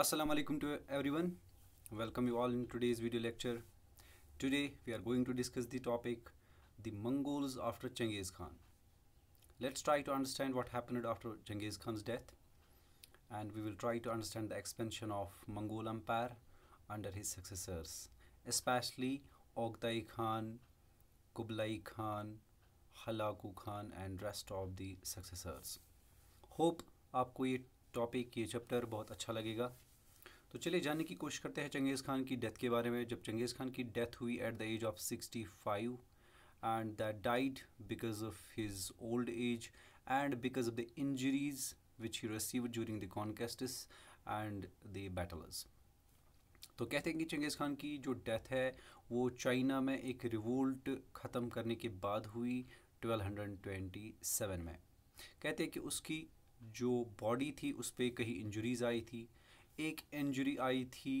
Assalamu alaikum to everyone. Welcome you all in today's video lecture. Today we are going to discuss the topic the Mongols after chinggis Khan. Let's try to understand what happened after chinggis Khan's death and we will try to understand the expansion of Mongol Empire under his successors, especially Oghtay Khan, Kublai Khan, Halaku Khan and rest of the successors. Hope aapko ye topic ये chapter बहुत अच्छा लगेगा तो चलिए जानने की कोशिश करते हैं चंगेज़ खान की डेथ के बारे में जब चंगेज़ खान की डेथ हुई at the age of sixty five and the died because of his old age and because of the injuries which he receive during the conquests and the battles तो कहते हैं कि चंगेज़ खान की जो डेथ है वो चाइना में एक रिवोल्ट ख़त्म करने के बाद हुई 1227 में कहते हैं कि उसकी जो बॉडी थी उस पर कहीं इंजरीज आई थी एक इंजरी आई थी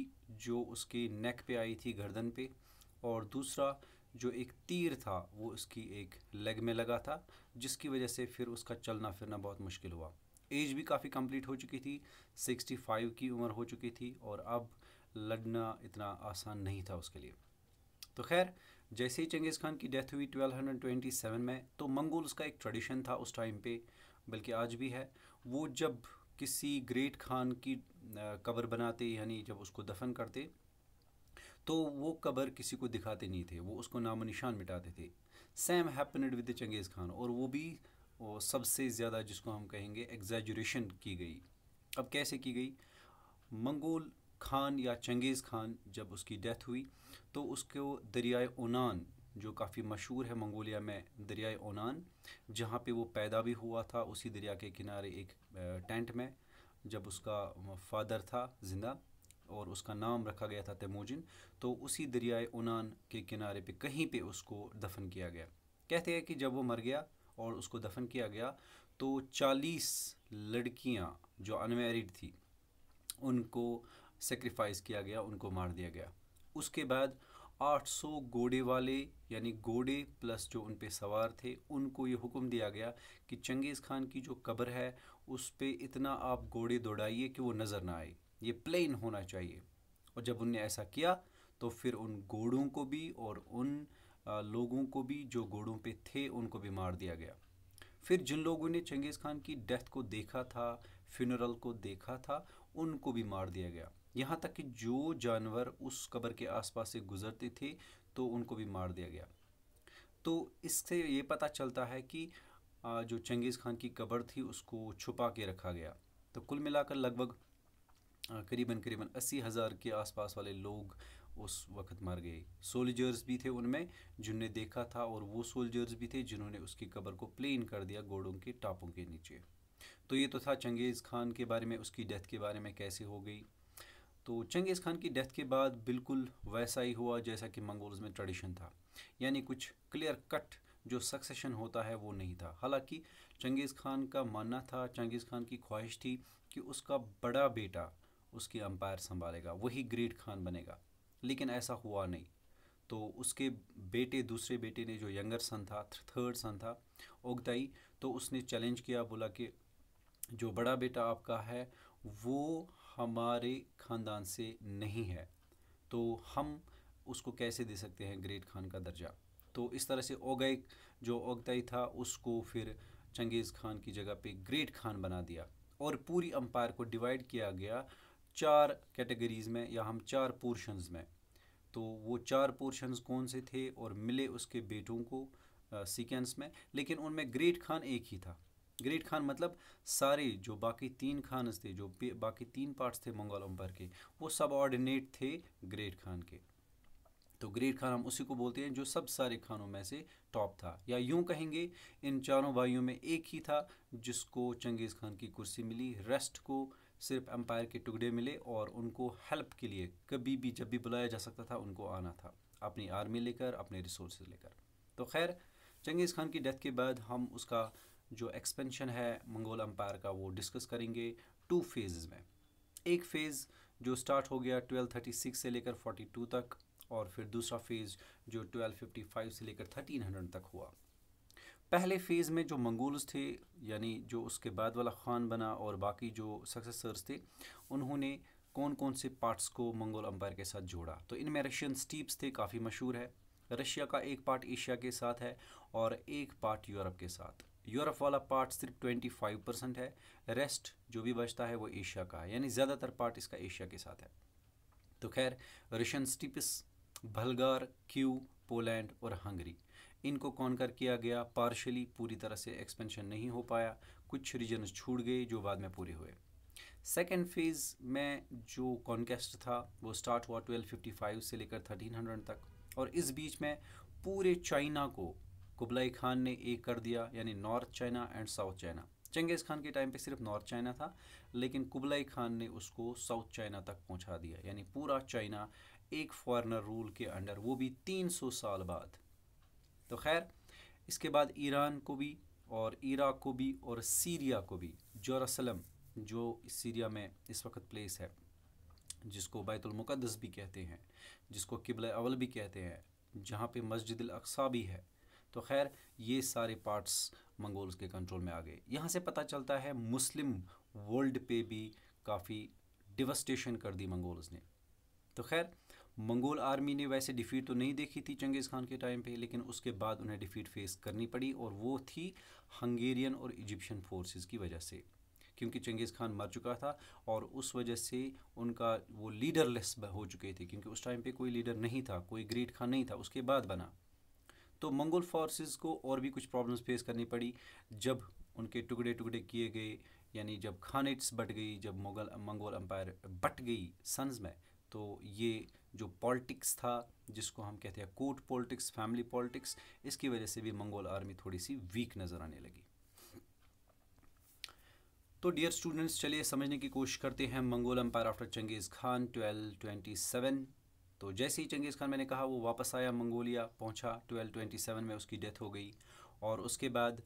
जो उसके नेक पे आई थी गर्दन पे और दूसरा जो एक तीर था वो उसकी एक लेग में लगा था जिसकी वजह से फिर उसका चलना फिरना बहुत मुश्किल हुआ एज भी काफ़ी कंप्लीट हो चुकी थी 65 की उम्र हो चुकी थी और अब लड़ना इतना आसान नहीं था उसके लिए तो खैर जैसे ही चंगेज़ खान की डेथ हुई 1227 में तो मंगोल उसका एक ट्रेडिशन था उस टाइम पे बल्कि आज भी है वो जब किसी ग्रेट खान की कबर बनाते यानी जब उसको दफन करते तो वो कबर किसी को दिखाते नहीं थे वो उसको नामो निशान मिटाते थे same happened with Genghis Khan और वो भी सबसे ज़्यादा जिसको हम कहेंगे एग्जैजुरेशन की गई अब कैसे की गई मंगोल खान या चंगेज़ खान जब उसकी डेथ हुई तो उसको दरियाए ओनान जो काफ़ी मशहूर है मंगोलिया में दरियाए ओनान जहाँ पे वो पैदा भी हुआ था उसी दरिया के किनारे एक टेंट में जब उसका फादर था ज़िंदा और उसका नाम रखा गया था तेमोजिन तो उसी दरियाए उनान के किनारे पे कहीं पे उसको दफन किया गया कहते हैं कि जब वो मर गया और उसको दफन किया गया तो चालीस लड़कियाँ जो अनमेरिड थी उनको सेक्रीफाइस किया गया उनको मार दिया गया उसके बाद 800 घोड़े वाले यानी घोड़े प्लस जो उन पे सवार थे उनको ये हुक्म दिया गया कि चंगेज़ खान की जो कब्र है उस पर इतना आप घोड़े दौड़ाइए कि वो नज़र ना आए ये प्लेन होना चाहिए और जब उनने ऐसा किया तो फिर उन घोड़ों को भी और उन लोगों को भी जो घोड़ों पे थे उनको भी मार दिया गया फिर जिन लोगों ने चंगेज़ खान की डेथ को देखा था फ्यूनरल को देखा था उनको भी मार दिया गया यहाँ तक कि जो जानवर उस कब्र के आसपास से गुजरते थे तो उनको भी मार दिया गया तो इससे ये पता चलता है कि जो चंगेज़ खान की कब्र थी उसको छुपा के रखा गया तो कुल मिलाकर लगभग करीबन करीबन अस्सी हज़ार के आसपास वाले लोग उस वक़्त मर गए सोल्जर्स भी थे उनमें जिनने देखा था और वो सोल्जर्स भी थे जिन्होंने उसकी कब्र को प्लेन कर दिया घोड़ों के टापों के नीचे तो ये तो था चंगेज़ खान के बारे में उसकी डेथ के बारे में कैसे हो गई तो चंगेज़ खान की डेथ के बाद बिल्कुल वैसा ही हुआ जैसा कि मंगोल्स में ट्रेडिशन था यानी कुछ क्लियर कट जो सक्सेशन होता है वो नहीं था हालांकि चंगेज़ खान का मानना था चंगेज़ खान की ख्वाहिश थी कि उसका बड़ा बेटा उसकी अंपायर संभालेगा वही ग्रेट खान बनेगा लेकिन ऐसा हुआ नहीं तो उसके बेटे दूसरे बेटे ने जो यंगर सन था थर्ड सन था उगताई तो उसने चैलेंज किया बोला कि जो बड़ा बेटा आपका है वो हमारे ख़ानदान से नहीं है तो हम उसको कैसे दे सकते हैं ग्रेट खान का दर्जा तो इस तरह से ओगैक जो ओगतई था उसको फिर चंगेज़ खान की जगह पे ग्रेट खान बना दिया और पूरी अम्पायर को डिवाइड किया गया चार कैटेगरीज़ में या हम चार पोर्शंस में तो वो चार पोर्शंस कौन से थे और मिले उसके बेटों को सीक्वेंस में लेकिन उनमें ग्रेट खान एक ही था ग्रेट खान मतलब सारे जो बाकी तीन खानस थे जो बाकी तीन पार्ट्स थे मंगोल अम्पायर के वो सब ऑर्डिनेट थे ग्रेट खान के तो ग्रेट खान हम उसी को बोलते हैं जो सब सारे खानों में से टॉप था या यूं कहेंगे इन चारों भाइयों में एक ही था जिसको चंगेज़ खान की कुर्सी मिली रेस्ट को सिर्फ एम्पायर के टुकड़े मिले और उनको हेल्प के लिए कभी भी जब भी बुलाया जा सकता था उनको आना था अपनी आर्मी लेकर अपने रिसोर्स लेकर तो खैर चंगेज़ खान की डेथ के बाद हम उसका जो एक्सपेंशन है मंगोल अम्पायर का वो डिस्कस करेंगे टू फेज़ में एक फ़ेज़ जो स्टार्ट हो गया 1236 से लेकर 42 तक और फिर दूसरा फेज़ जो 1255 से लेकर 1300 तक हुआ पहले फेज़ में जो मंगोल्स थे यानी जो उसके बाद वाला ख़ान बना और बाकी जो सक्सेसर्स थे उन्होंने कौन कौन से पार्ट्स को मंगोल अम्पायर के साथ जोड़ा तो इनमें रशियन स्टीप्स थे काफ़ी मशहूर है रशिया का एक पार्ट एशिया के साथ है और एक पार्ट यूरोप के साथ यूरोप वाला पार्ट सिर्फ 25 परसेंट है रेस्ट जो भी बचता है वो एशिया का है यानी ज़्यादातर पार्ट इसका एशिया के साथ है तो खैर रशियन स्टीपस भलगार क्यू पोलैंड और हंगरी इनको कॉन्कर किया गया पार्शली पूरी तरह से एक्सपेंशन नहीं हो पाया कुछ रीजन छूट गए जो बाद में पूरे हुए सेकेंड फेज़ में जो कॉन्केस्ट था वो स्टार्ट हुआ 1255 से लेकर 1300 तक और इस बीच में पूरे चाइना को कुबलाई खान ने एक कर दिया यानी north China and south China Genghis Khan के टाइम पे सिर्फ नॉर्थ चाइना था लेकिन कुबलाई खान ने उसको साउथ चाइना तक पहुंचा दिया यानी पूरा चाइना एक फॉरनर रूल के अंडर वो भी 300 साल बाद तो खैर इसके बाद ईरान को भी और इराक को भी और सीरिया को भी जरूसलम जो सीरिया में इस वक्त प्लेस है जिसको बैतुलमक़दस भी कहते हैं जिसको किबल अवल भी कहते हैं जहाँ पे मस्जिद अक्सा भी है तो खैर ये सारे पार्ट्स मंगोल्स के कंट्रोल में आ गए यहाँ से पता चलता है मुस्लिम वर्ल्ड पे भी काफ़ी डिवस्टेशन कर दी मंगोल्स ने तो खैर मंगोल आर्मी ने वैसे डिफ़ीट तो नहीं देखी थी चंगेज़ खान के टाइम पे लेकिन उसके बाद उन्हें डिफ़ीट फेस करनी पड़ी और वो थी हंगेरियन और इजिप्शियन फोर्सेस की वजह से क्योंकि चंगेज़ खान मर चुका था और उस वजह से उनका वो लीडरलेस हो चुके थे क्योंकि उस टाइम पे कोई लीडर नहीं था कोई ग्रेट खान नहीं था उसके बाद बना तो मंगोल फोर्सेस को और भी कुछ प्रॉब्लम्स फेस करनी पड़ी जब उनके टुकड़े टुकड़े किए गए यानी जब खानेट्स बट गई जब मुगल मंगोल अम्पायर बट गई सन्स में तो ये जो पॉलिटिक्स था जिसको हम कहते हैं कोर्ट पॉलिटिक्स फैमिली पॉलिटिक्स इसकी वजह से भी मंगोल आर्मी थोड़ी सी वीक नज़र आने लगी तो डियर स्टूडेंट्स चलिए समझने की कोशिश करते हैं Mongol empire after Genghis Khan twelve twenty seven तो जैसे ही चंगेज़ खान मैंने कहा वो वापस आया मंगोलिया पहुंचा सेवन में उसकी डेथ हो गई और उसके बाद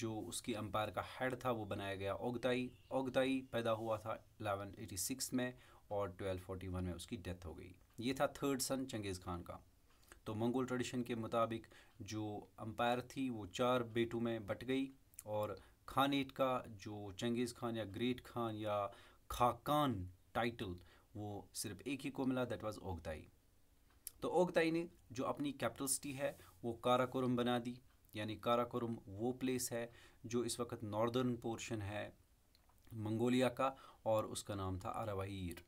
जो उसकी अम्पायर का हेड था वो बनाया गया ओगताई ओगताई पैदा हुआ था एटी सिक्स में और 1241 में उसकी डेथ हो गई ये था थर्ड सन चंगेज़ खान का तो मंगोल ट्रेडिशन के मुताबिक जो अम्पायर थी वो चार बेटों में बट गई और खानेट का जो चंगेज़ खान या ग्रेट खान या खाकान टाइटल वो सिर्फ एक ही को मिला दैट वाज ओगताई तो ओगताई ने जो अपनी कैपिटल सिटी है वो काराकोरम बना दी यानी काराकोरम वो प्लेस है जो इस वक्त नॉर्दर्न पोर्शन है मंगोलिया का और उसका नाम था अरावाईर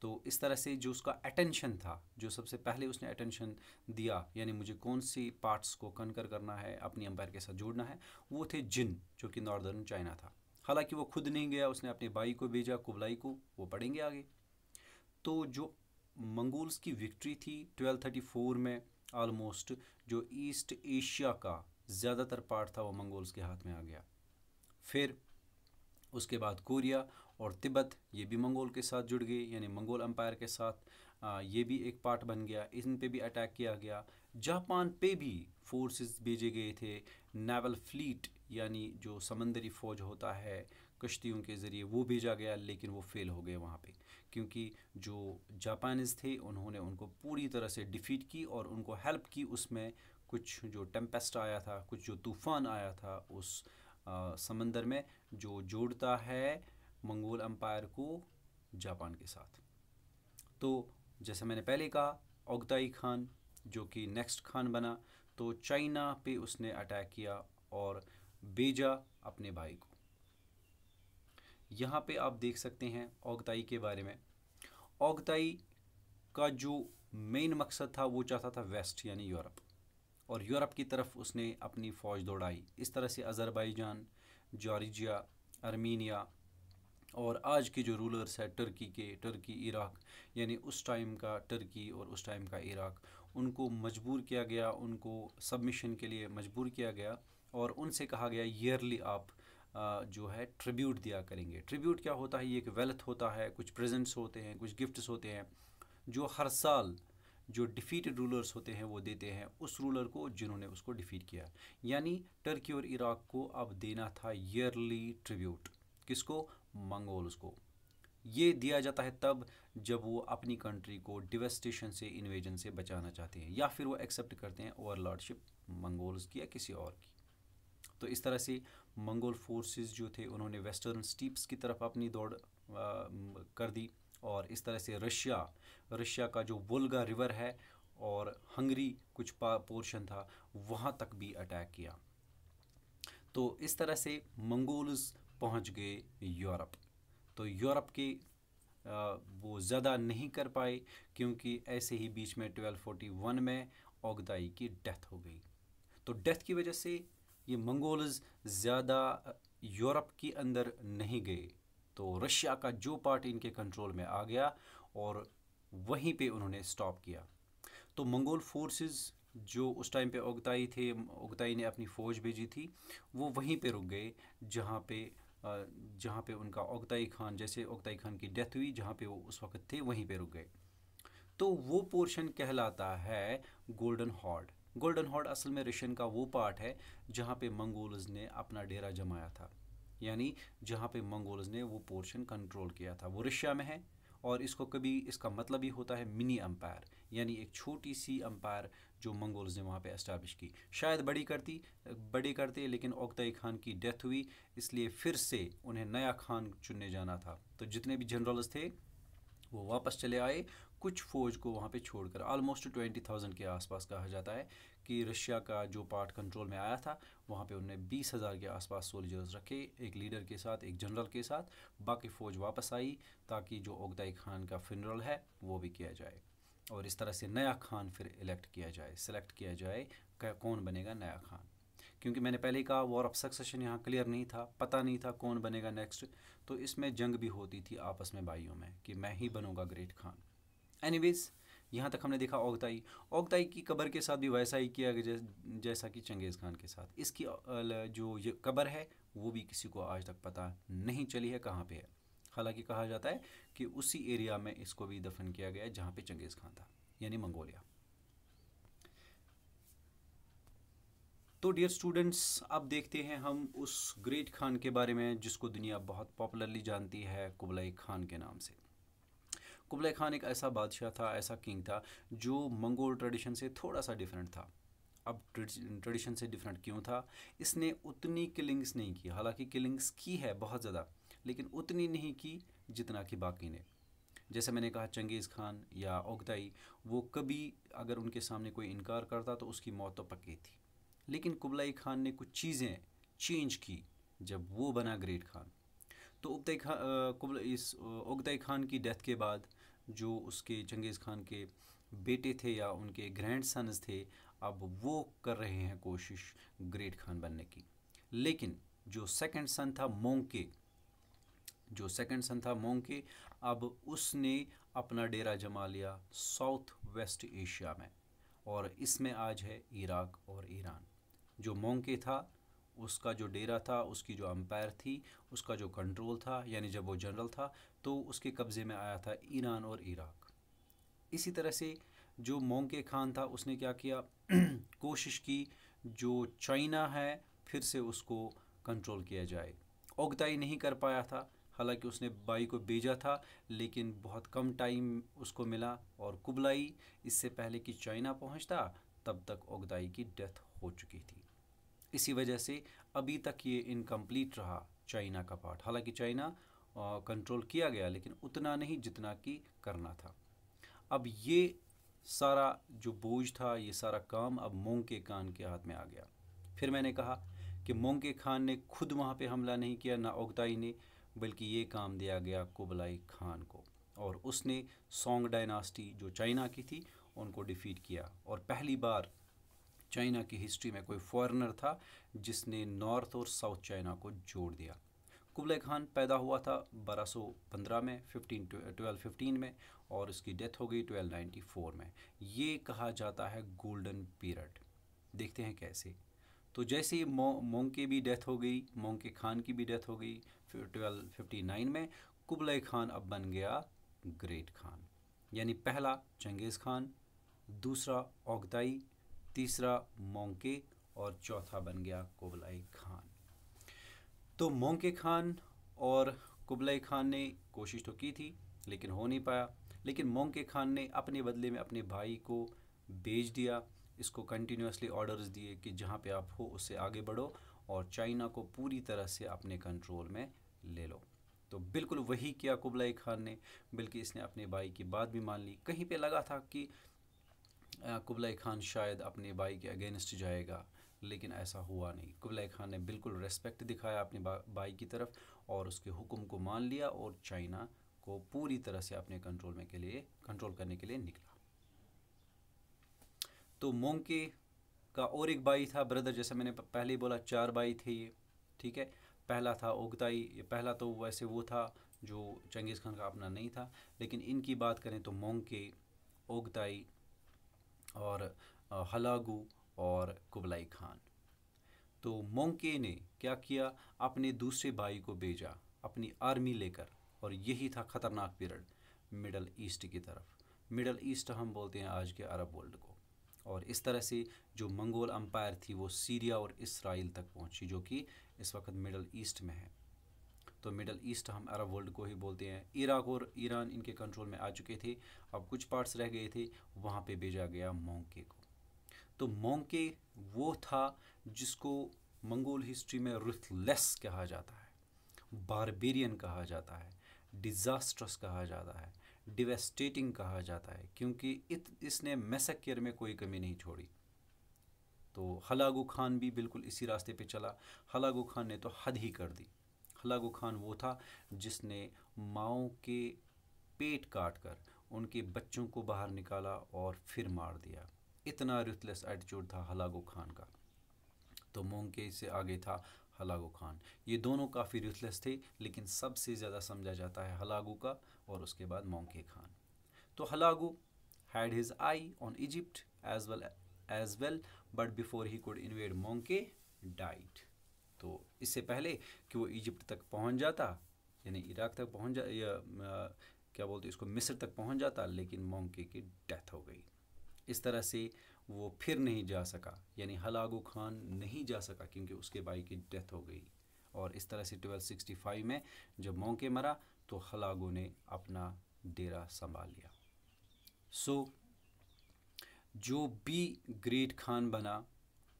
तो इस तरह से जो उसका अटेंशन था जो सबसे पहले उसने अटेंशन दिया यानी मुझे कौन सी पार्ट्स को कनकर करना है अपनी अंपायर के साथ जोड़ना है वो थे जिन जो कि नॉर्दर्न चाइना था हालांकि वो खुद नहीं गया उसने अपने भाई को भेजा कुबलाई को वो पढ़ेंगे आगे तो जो मंगोल्स की विक्ट्री थी 1234 में आलमोस्ट जो ईस्ट एशिया का ज़्यादातर पार्ट था वो मंगोल्स के हाथ में आ गया फिर उसके बाद कोरिया और तिब्बत ये भी मंगोल के साथ जुड़ गई यानी मंगोल अम्पायर के साथ ये भी एक पार्ट बन गया इन पे भी अटैक किया गया जापान पे भी फोर्सेस भेजे गए थे नेवल फ्लीट यानी जो समंदरी फ़ौज होता है कश्तियों के ज़रिए वो भेजा गया लेकिन वो फेल हो गए वहाँ पे क्योंकि जो जापानीज़ थे उन्होंने उनको पूरी तरह से डिफ़ीट की और उनको हेल्प की उसमें कुछ जो टेम्पेस्ट आया था कुछ जो तूफ़ान आया था उस आ, समंदर में जो जोड़ता है मंगोल अम्पायर को जापान के साथ तो जैसे मैंने पहले कहा ओगताई खान जो कि नेक्स्ट खान बना तो चाइना पे उसने अटैक किया और बेजा अपने भाई को यहाँ पे आप देख सकते हैं ओगताई के बारे में ओगताई का जो मेन मकसद था वो चाहता था वेस्ट यानी यूरोप और यूरोप की तरफ उसने अपनी फ़ौज दौड़ाई इस तरह से अज़रबैजान जॉर्जिया आर्मीनिया और आज के जो रूलर्स है टर्की के टर्की इराक यानी उस टाइम का टर्की और उस टाइम का इराक उनको मजबूर किया गया उनको सबमिशन के लिए मजबूर किया गया और उनसे कहा गया ईयरली आप जो है ट्रिब्यूट दिया करेंगे ट्रिब्यूट क्या होता है ये एक वेल्थ होता है कुछ प्रेजेंट्स होते हैं कुछ गिफ्ट्स होते हैं जो हर साल जो डिफ़ीटेड रूलर्स होते हैं वो देते हैं उस रूलर को जिन्होंने उसको डिफ़ीट किया यानी टर्की और इराक को अब देना था ईयरली ट्रिब्यूट किसको मंगोल्स को ये दिया जाता है तब जब वो अपनी कंट्री को डिवेस्टेशन से इन्वेजन से बचाना चाहते हैं या फिर वो एक्सेप्ट करते हैं ओवर लॉर्डशिप मंगोल्स की या किसी और की तो इस तरह से मंगोल फोर्सेस जो थे उन्होंने वेस्टर्न स्टीप्स की तरफ अपनी दौड़ कर दी और इस तरह से रशिया रशिया का जो वोल्गा रिवर है और हंगरी कुछ पोर्शन था वहाँ तक भी अटैक किया तो इस तरह से मंगोल्स पहुंच गए यूरोप तो यूरोप के वो ज़्यादा नहीं कर पाए क्योंकि ऐसे ही बीच में 1241 में ओगदाई की डेथ हो गई तो डेथ की वजह से ये मंगोल्स ज़्यादा यूरोप के अंदर नहीं गए तो रशिया का जो पार्ट इनके कंट्रोल में आ गया और वहीं पे उन्होंने स्टॉप किया तो मंगोल फोर्सेस जो उस टाइम पे ओगताई थे ओगताई ने अपनी फ़ौज भेजी थी वो वहीं पे रुक गए जहाँ पे जहाँ पे उनका ओगताई खान जैसे ओगताई खान की डेथ हुई जहाँ पे वो उस वक्त थे वहीं पे रुक गए तो वो पोर्शन कहलाता है गोल्डन हॉर्ड गोल्डन हॉर्ड असल में रशियन का वो पार्ट है जहाँ पे मंगोल्स ने अपना डेरा जमाया था यानी जहाँ पे मंगोल्स ने वो पोर्शन कंट्रोल किया था वो रशिया में है और इसको कभी इसका मतलब ही होता है मिनी अम्पायर यानी एक छोटी सी अम्पायर जो मंगोल्स ने वहाँ पे इस्टाब्लिश की शायद बड़ी करती बड़ी करते लेकिन ओकतई खान की डेथ हुई इसलिए फिर से उन्हें नया खान चुनने जाना था तो जितने भी जनरल्स थे वो वापस चले आए कुछ फ़ौज को वहाँ पे छोड़कर आलमोस्ट ट्वेंटी थाउजेंड के आसपास कहा जाता है कि रशिया का जो पार्ट कंट्रोल में आया था वहाँ पे उन्होंने बीस हज़ार के आसपास सोल्जर्स रखे एक लीडर के साथ एक जनरल के साथ बाकी फ़ौज वापस आई ताकि जो ओगदाई खान का फिनरल है वो भी किया जाए और इस तरह से नया खान फिर इलेक्ट किया जाए सेलेक्ट किया जाए कौन बनेगा नया खान क्योंकि मैंने पहले ही कहा वॉर ऑफ सक्सेशन यहाँ क्लियर नहीं था पता नहीं था कौन बनेगा नेक्स्ट तो इसमें जंग भी होती थी आपस में भाइयों में कि मैं ही बनूंगा ग्रेट खान एनीवेज यहाँ तक हमने देखा ओगताई ओगताई की कबर के साथ भी वैसा ही किया गया जैसा कि चंगेज़ खान के साथ इसकी जो ये कबर है वो भी किसी को आज तक पता नहीं चली है कहाँ पे है हालांकि कहा जाता है कि उसी एरिया में इसको भी दफन किया गया जहां पे चंगेज़ खान था यानी मंगोलिया तो डियर स्टूडेंट्स अब देखते हैं हम उस ग्रेट खान के बारे में जिसको दुनिया बहुत पॉपुलरली जानती है कुबलाई खान के नाम से कुबलाई खान एक ऐसा बादशाह था ऐसा किंग था जो मंगोल ट्रेडिशन से थोड़ा सा डिफरेंट था अब ट्रेडिशन से डिफरेंट क्यों था इसने उतनी किलिंग्स नहीं की हालांकि किलिंग्स की है बहुत ज़्यादा लेकिन उतनी नहीं की जितना कि बाकी ने जैसे मैंने कहा चंगेज़ खान या ओगदाई वो कभी अगर उनके सामने कोई इनकार करता तो उसकी मौत तो पक्की थी लेकिन कुबलाई खान ने कुछ चीज़ें चेंज की जब वो बना ग्रेट खान तो उबतई खान इस उगतई खान की डेथ के बाद जो उसके चंगेज़ खान के बेटे थे या उनके ग्रैंड सन्स थे अब वो कर रहे हैं कोशिश ग्रेट खान बनने की लेकिन जो सेकंड सन था मोंग के जो सेकंड सन था मोंग के अब उसने अपना डेरा जमा लिया साउथ वेस्ट एशिया में और इसमें आज है इराक और ईरान जो मोंग के था उसका जो डेरा था उसकी जो अम्पायर थी उसका जो कंट्रोल था यानी जब वो जनरल था तो उसके कब्ज़े में आया था ईरान और इराक इसी तरह से जो मोंके खान था उसने क्या किया कोशिश की जो चाइना है फिर से उसको कंट्रोल किया जाए ओगदाई नहीं कर पाया था हालांकि उसने बाई को भेजा था लेकिन बहुत कम टाइम उसको मिला और कुबलाई इससे पहले कि चाइना पहुंचता तब तक ओगदाई की डेथ हो चुकी थी इसी वजह से अभी तक ये इनकम्प्लीट रहा चाइना का पार्ट हालांकि चाइना कंट्रोल किया गया लेकिन उतना नहीं जितना कि करना था अब ये सारा जो बोझ था ये सारा काम अब मोंग के खान के हाथ में आ गया फिर मैंने कहा कि मोंग के खान ने खुद वहाँ पे हमला नहीं किया ना ओगताई ने बल्कि ये काम दिया गया कुबलाई खान को और उसने सोंग डायनास्टी जो चाइना की थी उनको डिफीट किया और पहली बार चाइना की हिस्ट्री में कोई फॉरेनर था जिसने नॉर्थ और साउथ चाइना को जोड़ दिया कुबलाई खान पैदा हुआ था 1215 में 15 1215 में और उसकी डेथ हो गई 1294 में ये कहा जाता है गोल्डन पीरियड देखते हैं कैसे तो जैसे मोंग के भी डेथ हो गई मोंग के खान की भी डेथ हो गई 1259 में कुबलाई खान अब बन गया ग्रेट खान यानी पहला चंगेज़ खान दूसरा ओगदाई तीसरा मोंके और चौथा बन गया कुबलाई खान तो मोंके खान और कुबलाई खान ने कोशिश तो की थी लेकिन हो नहीं पाया लेकिन मोंके खान ने अपने बदले में अपने भाई को बेच दिया इसको कंटिन्यूसली ऑर्डर्स दिए कि जहाँ पे आप हो उससे आगे बढ़ो और चाइना को पूरी तरह से अपने कंट्रोल में ले लो तो बिल्कुल वही किया कुबलाई खान ने बल्कि इसने अपने भाई की बात भी मान ली कहीं पे लगा था कि कुबलाई खान शायद अपने भाई के अगेंस्ट जाएगा लेकिन ऐसा हुआ नहीं कुबलाई खान ने बिल्कुल रेस्पेक्ट दिखाया अपने भाई की तरफ और उसके हुक्म को मान लिया और चाइना को पूरी तरह से अपने कंट्रोल में के लिए कंट्रोल करने के लिए निकला तो मोंके का और एक भाई था ब्रदर जैसे मैंने पहले ही बोला चार भाई थे ये ठीक है पहला था ओगताई पहला तो वैसे वो था जो चंगेज़ खान का अपना नहीं था लेकिन इनकी बात करें तो मोंके ओगताई और हलागू और कुबलाई खान तो मोंगके ने क्या किया अपने दूसरे भाई को भेजा अपनी आर्मी लेकर और यही था ख़तरनाक पीरियड मिडल ईस्ट की तरफ मिडल ईस्ट हम बोलते हैं आज के अरब वर्ल्ड को और इस तरह से जो मंगोल अम्पायर थी वो सीरिया और इसराइल तक पहुंची जो कि इस वक्त मिडल ईस्ट में है तो मिडल ईस्ट हम अरब वर्ल्ड को ही बोलते हैं इराक और ईरान इनके कंट्रोल में आ चुके थे अब कुछ पार्ट्स रह गए थे वहाँ पे भेजा गया मोंके को तो मोंके वो था जिसको मंगोल हिस्ट्री में रुथलेस कहा जाता है बारबेरियन कहा जाता है डिज़ास्ट्रस कहा जाता है डिवेस्टेटिंग कहा जाता है क्योंकि इत, इसने मैसेकियर में कोई कमी नहीं छोड़ी तो हलागू खान भी बिल्कुल इसी रास्ते पे चला हलागू खान ने तो हद ही कर दी हलागू खान वो था जिसने माओ के पेट काट कर उनके बच्चों को बाहर निकाला और फिर मार दिया इतना रुथलेस एटीट्यूड था हलागू खान का तो मोंके से आगे था हलागू खान ये दोनों काफ़ी रूथलेस थे लेकिन सबसे ज़्यादा समझा जाता है हलागू का और उसके बाद मोंके खान तो Hulagu had his eye on Egypt as well as well but before he could invade Mongke died तो इससे पहले कि वो इजिप्ट तक पहुंच जाता यानी इराक तक पहुंच जा या आ, क्या बोलते इसको मिस्र तक पहुंच जाता लेकिन मोंके की डेथ हो गई इस तरह से वो फिर नहीं जा सका यानी हलागो खान नहीं जा सका क्योंकि उसके भाई की डेथ हो गई और इस तरह से 1265 में जब मौके मरा तो हलागो ने अपना डेरा संभाल लिया सो so, जो भी ग्रेट खान बना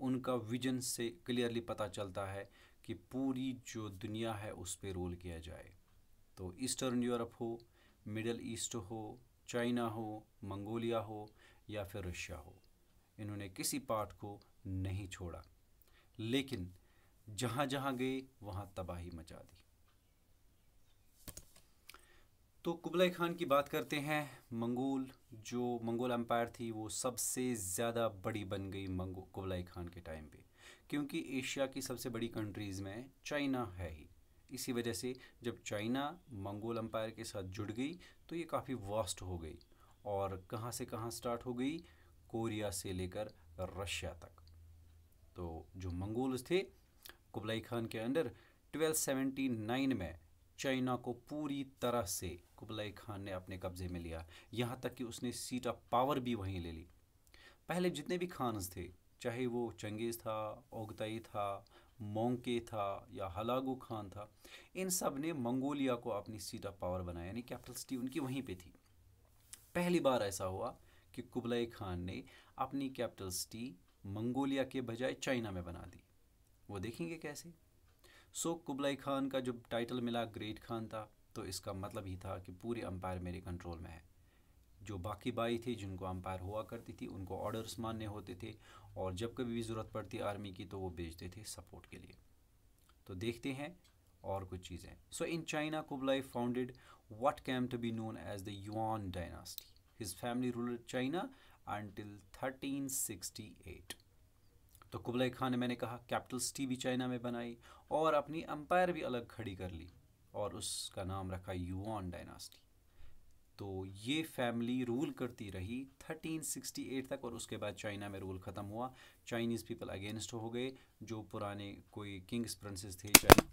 उनका विजन से क्लियरली पता चलता है कि पूरी जो दुनिया है उस पर रोल किया जाए तो ईस्टर्न यूरोप हो मिडल ईस्ट हो चाइना हो मंगोलिया हो या फिर रशिया हो इन्होंने किसी पार्ट को नहीं छोड़ा लेकिन जहाँ जहाँ गए वहाँ तबाही मचा दी तो कुबलाई खान की बात करते हैं मंगोल जो मंगोल एम्पायर थी वो सबसे ज़्यादा बड़ी बन गई मंगो कुबलाई खान के टाइम पे क्योंकि एशिया की सबसे बड़ी कंट्रीज़ में चाइना है ही इसी वजह से जब चाइना मंगोल एम्पायर के साथ जुड़ गई तो ये काफ़ी वास्ट हो गई और कहाँ से कहाँ स्टार्ट हो गई कोरिया से लेकर रशिया तक तो जो मंगोल्स थे कुबलाई खान के अंडर 1279 में चाइना को पूरी तरह से कुबलाई खान ने अपने कब्जे में लिया यहाँ तक कि उसने सीट ऑफ पावर भी वहीं ले ली पहले जितने भी खानस थे चाहे वो चंगेज़ था ओगताई था मोंके था या हलागू खान था इन सब ने मंगोलिया को अपनी सीट ऑफ पावर बनाया यानी कैपिटल सिटी उनकी वहीं पे थी पहली बार ऐसा हुआ कि कुबलाई खान ने अपनी कैपिटल सिटी मंगोलिया के बजाय चाइना में बना दी वो देखेंगे कैसे सो कुबलाई खान का जो टाइटल मिला ग्रेट खान था तो इसका मतलब ही था कि पूरे अंपायर मेरे कंट्रोल में है जो बाकी बाई थे जिनको अंपायर हुआ करती थी उनको ऑर्डर्स मानने होते थे और जब कभी भी ज़रूरत पड़ती आर्मी की तो वो भेजते थे सपोर्ट के लिए तो देखते हैं और कुछ चीज़ें so in China Kublai founded what came to be known as the Yuan dynasty His family ruled China until 1368. तो कुबलाई खान ने मैंने कहा कैपिटल सिटी भी चाइना में बनाई और अपनी अम्पायर भी अलग खड़ी कर ली और उसका नाम रखा युआन डायनास्टी तो ये फैमिली रूल करती रही 1368 तक और उसके बाद चाइना में रूल ख़त्म हुआ चाइनीज़ पीपल अगेंस्ट हो गए जो पुराने कोई किंग्स प्रिंसेस थे चाइना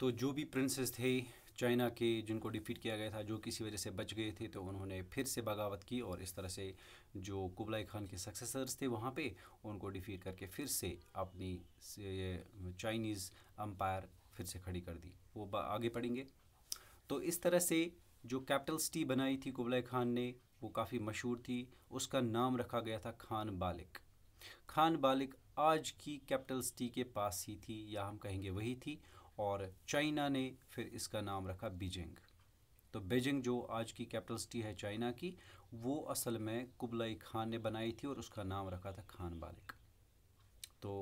तो जो भी प्रिंसेस थे चाइना के जिनको डिफीट किया गया था जो किसी वजह से बच गए थे तो उन्होंने फिर से बगावत की और इस तरह से जो कुबलाई खान के सक्सेसर्स थे वहाँ पे उनको डिफीट करके फिर से अपनी चाइनीज़ अम्पायर फिर से खड़ी कर दी वो आगे पढ़ेंगे तो इस तरह से जो कैपिटल सिटी बनाई थी कुबलाई खान ने वो काफ़ी मशहूर थी उसका नाम रखा गया था खान बालिक खान बालिक आज की कैपिटल सिटी के पास ही थी या हम कहेंगे वही थी और चाइना ने फिर इसका नाम रखा बीजिंग तो बीजिंग जो आज की कैपिटल सिटी है चाइना की वो असल में कुबलाई खान ने बनाई थी और उसका नाम रखा था खान बालिक तो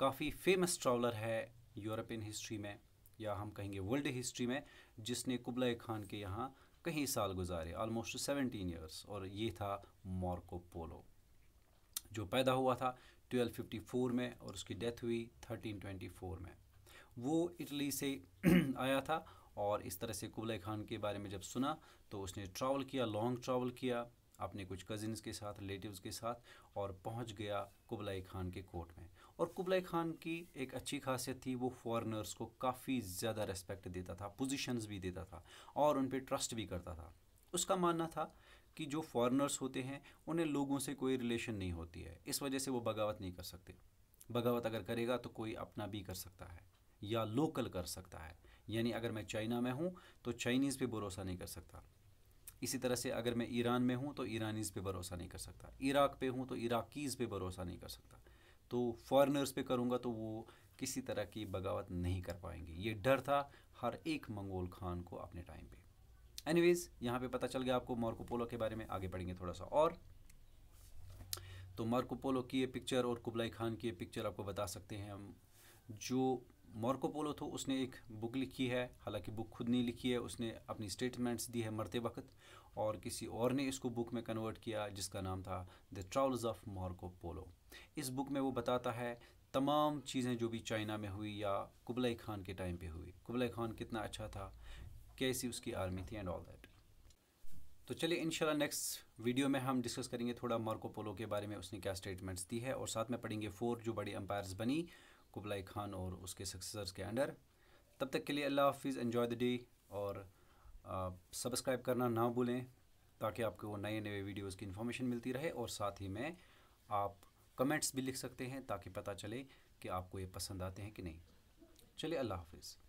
काफ़ी फेमस ट्रैवलर है यूरोपियन हिस्ट्री में या हम कहेंगे वर्ल्ड हिस्ट्री में जिसने कुबलाई खान के यहाँ कई साल गुजारे ऑलमोस्ट सेवनटीन ईयर्स और ये था मॉर्को पोलो जो पैदा हुआ था 1254 में और उसकी डेथ हुई 1324 में वो इटली से आया था और इस तरह से कुबलाई खान के बारे में जब सुना तो उसने ट्रैवल किया लॉन्ग ट्रैवल किया अपने कुछ कज़िन्स के साथ रिलेटिव्स के साथ और पहुंच गया कुबलाई खान के कोर्ट में और कुबलाई खान की एक अच्छी खासियत थी वो फॉरेनर्स को काफ़ी ज़्यादा रेस्पेक्ट देता था पोजीशंस भी देता था और उन पर ट्रस्ट भी करता था उसका मानना था कि जो फॉरेनर्स होते हैं उन्हें लोगों से कोई रिलेशन नहीं होती है इस वजह से वो बगावत नहीं कर सकते बगावत अगर करेगा तो कोई अपना भी कर सकता है या लोकल कर सकता है यानी अगर मैं चाइना में हूँ तो चाइनीज़ पे भरोसा नहीं कर सकता इसी तरह से अगर मैं ईरान में हूँ तो ईरानीज़ पे भरोसा नहीं कर सकता इराक पे हूँ तो इराकीज़ पे भरोसा नहीं कर सकता तो फॉरेनर्स पे करूँगा तो वो किसी तरह की बगावत नहीं कर पाएंगे ये डर था हर एक मंगोल खान को अपने टाइम पे एनीवेज़ यहाँ पे पता चल गया आपको मार्कोपोलो के बारे में आगे पढ़ेंगे थोड़ा सा और तो मार्कोपोलो की ये पिक्चर और कुबलाई खान की ये पिक्चर आपको बता सकते हैं हम जो मॉर्कोपोलो थो उसने एक बुक लिखी है हालांकि बुक खुद नहीं लिखी है उसने अपनी स्टेटमेंट्स दी है मरते वक्त और किसी और ने इसको बुक में कन्वर्ट किया जिसका नाम था द ट्रावल्स ऑफ मॉर्कोपोलो इस बुक में वो बताता है तमाम चीज़ें जो भी चाइना में हुई या कुबलाई खान के टाइम पे हुई कुबलाई खान कितना अच्छा था कैसी उसकी आर्मी थी एंड ऑल दैट तो चलिए इंशाल्लाह नेक्स्ट वीडियो में हम डिस्कस करेंगे थोड़ा मार्को पोलो के बारे में उसने क्या स्टेटमेंट्स दी है और साथ में पढ़ेंगे फोर जो बड़ी अंपायर्स बनी कुबलाई खान और उसके सक्सेसर्स के अंडर तब तक के लिए अल्लाह हाफिज़ एंजॉय द डे और सब्सक्राइब करना ना भूलें ताकि आपको नए नए वीडियोज़ की इन्फॉर्मेशन मिलती रहे और साथ ही में आप कमेंट्स भी लिख सकते हैं ताकि पता चले कि आपको ये पसंद आते हैं कि नहीं चलिए अल्लाह हाफिज़